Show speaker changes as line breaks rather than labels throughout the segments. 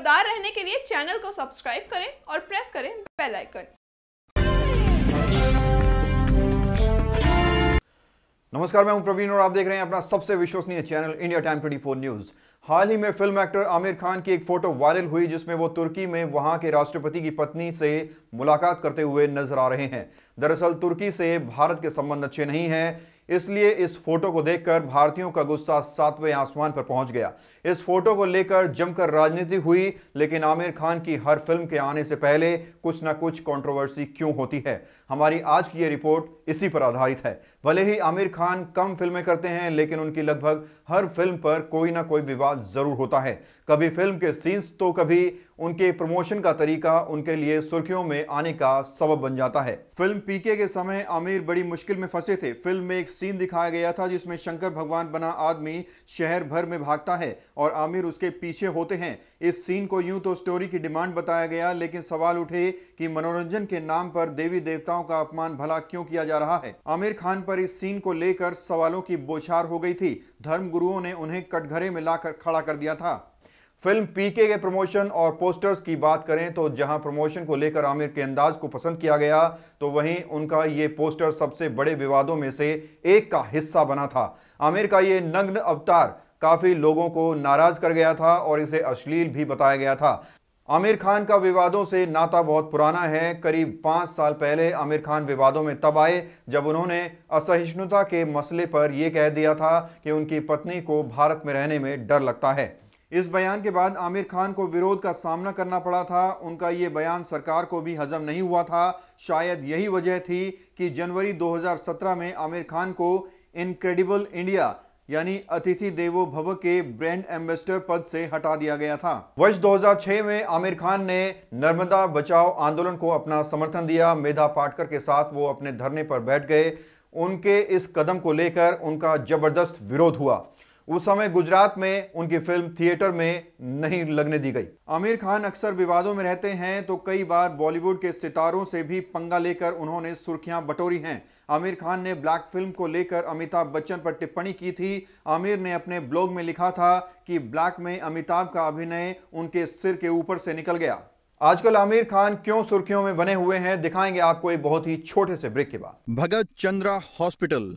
खबरदार रहने के लिए चैनल को सब्सक्राइब करें और प्रेस करें बेल आइकन नमस्कार मैं हूं प्रवीण और आप देख रहे हैं अपना सबसे विश्वसनीय चैनल इंडिया टाइम 24 न्यूज हाल ही में फिल्म एक्टर आमिर खान की एक फोटो वायरल हुई जिसमें वो तुर्की में वहां के राष्ट्रपति की पत्नी से मुलाकात करते हुए नजर आ रहे हैं दरअसल तुर्की से भारत के संबंध अच्छे नहीं हैं इसलिए इस फोटो को देखकर भारतीयों का गुस्सा सातवें आसमान पर पहुंच गया इस फोटो को लेकर जमकर राजनीति हुई लेकिन आमिर खान की हर फिल्म के आने से पहले कुछ ना कुछ कंट्रोवर्सी क्यों होती है हमारी आज की ये रिपोर्ट इसी पर आधारित है भले ही आमिर खान कम फिल्में करते हैं लेकिन उनकी लगभग हर फिल्म पर कोई ना कोई विवाद जरूर होता है कभी फिल्म के सीन्स तो कभी उनके प्रमोशन का तरीका उनके लिए सुर्खियों में आने का सबब बन जाता है फिल्म पीके के समय आमिर बड़ी मुश्किल में फंसे थे फिल्म में एक सीन दिखाया गया था जिसमें शंकर भगवान बना आदमी शहर भर में भागता है और आमिर उसके पीछे होते हैं इस सीन को यूं तो स्टोरी की डिमांड बताया गया लेकिन सवाल उठे कि मनोरंजन के नाम पर देवी देवताओं का अपमान भला क्यों किया जा रहा है आमिर खान पर इस सीन को लेकर सवालों की बोछार हो गई थी धर्मगुरुओं ने उन्हें कटघरे में लाकर खड़ा कर दिया था फिल्म पीके के प्रमोशन और पोस्टर्स की बात करें तो जहां प्रमोशन को लेकर आमिर के अंदाज को पसंद किया गया तो वहीं उनका ये पोस्टर सबसे बड़े विवादों में से एक का हिस्सा बना था आमिर का ये नग्न अवतार काफी लोगों को नाराज कर गया था और इसे अश्लील भी बताया गया था आमिर खान का विवादों से नाता बहुत पुराना है करीब पाँच साल पहले आमिर खान विवादों में तब आए जब उन्होंने असहिष्णुता के मसले पर यह कह दिया था कि उनकी पत्नी को भारत में रहने में डर लगता है इस बयान के बाद आमिर खान को विरोध का सामना करना पड़ा था उनका ये बयान सरकार को भी हजम नहीं हुआ था शायद यही वजह थी कि जनवरी 2017 में आमिर खान को इनक्रेडिबल इंडिया यानी अतिथि देवो भव के ब्रांड एम्बेसडर पद से हटा दिया गया था वर्ष 2006 में आमिर खान ने नर्मदा बचाओ आंदोलन को अपना समर्थन दिया मेधा पाटकर के साथ वो अपने धरने पर बैठ गए उनके इस कदम को लेकर उनका जबरदस्त विरोध हुआ उस समय गुजरात में उनकी फिल्म थिएटर में नहीं लगने दी गई आमिर खान अक्सर विवादों में रहते हैं तो कई बार बॉलीवुड के सितारों से भी पंगा लेकर उन्होंने सुर्खियां बटोरी हैं आमिर खान ने ब्लैक फिल्म को लेकर अमिताभ बच्चन पर टिप्पणी की थी आमिर ने अपने ब्लॉग में लिखा था कि ब्लैक में अमिताभ का अभिनय उनके सिर के ऊपर से निकल गया आजकल आमिर खान क्यों सुर्खियों में बने हुए हैं दिखाएंगे आपको एक बहुत ही छोटे से ब्रेक के बाद भगत चंद्रा हॉस्पिटल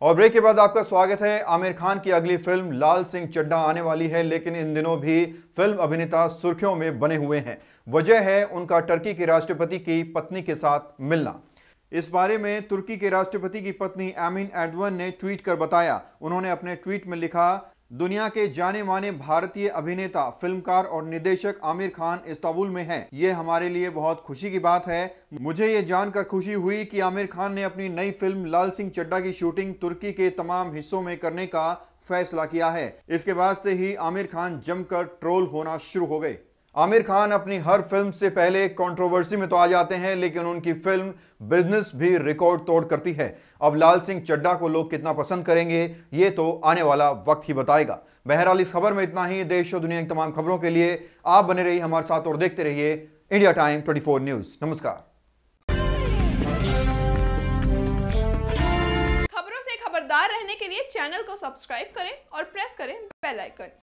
और ब्रेक के बाद आपका स्वागत है आमिर खान की अगली फिल्म लाल सिंह चड्डा आने वाली है लेकिन इन दिनों भी फिल्म अभिनेता सुर्खियों में बने हुए हैं वजह है उनका टर्की के राष्ट्रपति की पत्नी के साथ मिलना इस बारे में तुर्की के राष्ट्रपति की पत्नी एमिन एडवन ने ट्वीट कर बताया उन्होंने अपने ट्वीट में लिखा दुनिया के जाने माने भारतीय अभिनेता फिल्मकार और निर्देशक आमिर खान इस्ताबुल में हैं। ये हमारे लिए बहुत खुशी की बात है मुझे ये जानकर खुशी हुई कि आमिर खान ने अपनी नई फिल्म लाल सिंह चड्डा की शूटिंग तुर्की के तमाम हिस्सों में करने का फैसला किया है इसके बाद से ही आमिर खान जमकर ट्रोल होना शुरू हो गए आमिर खान अपनी हर फिल्म से पहले कंट्रोवर्सी में तो आ जाते हैं लेकिन उनकी फिल्म बिजनेस भी रिकॉर्ड तोड़ करती है अब लाल सिंह चड्डा को लोग कितना पसंद करेंगे ये तो आने वाला वक्त ही बताएगा बहरहाल इस खबर में इतना ही देश और दुनिया की तमाम खबरों के लिए आप बने रहिए हमारे साथ और देखते रहिए इंडिया टाइम ट्वेंटी न्यूज नमस्कार खबरों से खबरदार रहने के लिए चैनल को सब्सक्राइब करें और प्रेस करें बेलाइकन